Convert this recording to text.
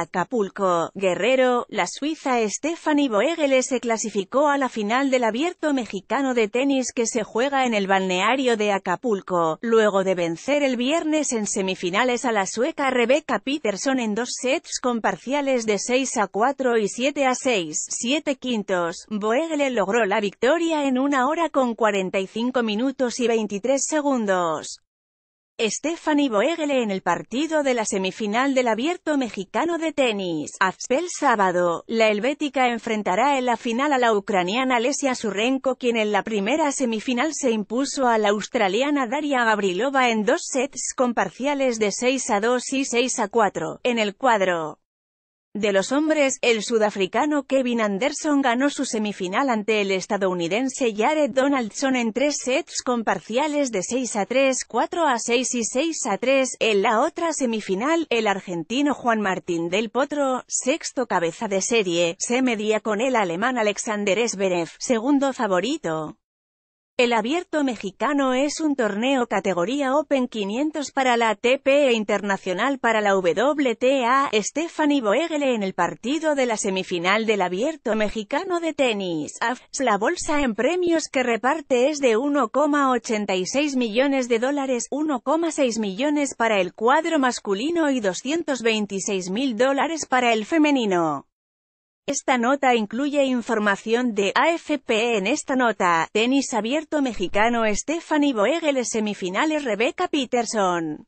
Acapulco, Guerrero, la suiza Stephanie Boegele se clasificó a la final del abierto mexicano de tenis que se juega en el balneario de Acapulco, luego de vencer el viernes en semifinales a la sueca Rebecca Peterson en dos sets con parciales de 6 a 4 y 7 a 6, 7 quintos. Boegele logró la victoria en una hora con 45 minutos y 23 segundos. Stephanie Boegele en el partido de la semifinal del Abierto Mexicano de Tenis. Azpel sábado, la helvética enfrentará en la final a la ucraniana Lesia Surenko quien en la primera semifinal se impuso a la australiana Daria Gabrilova en dos sets con parciales de 6 a 2 y 6 a 4. En el cuadro, de los hombres, el sudafricano Kevin Anderson ganó su semifinal ante el estadounidense Jared Donaldson en tres sets con parciales de 6 a 3, 4 a 6 y 6 a 3. En la otra semifinal, el argentino Juan Martín del Potro, sexto cabeza de serie, se medía con el alemán Alexander Esberev, segundo favorito. El Abierto Mexicano es un torneo categoría Open 500 para la ATP e internacional para la WTA. Stephanie Boegle en el partido de la semifinal del Abierto Mexicano de tenis. La bolsa en premios que reparte es de 1,86 millones de dólares, 1,6 millones para el cuadro masculino y 226 mil dólares para el femenino. Esta nota incluye información de AFP en esta nota, tenis abierto mexicano Stephanie Boegel semifinales Rebecca Peterson.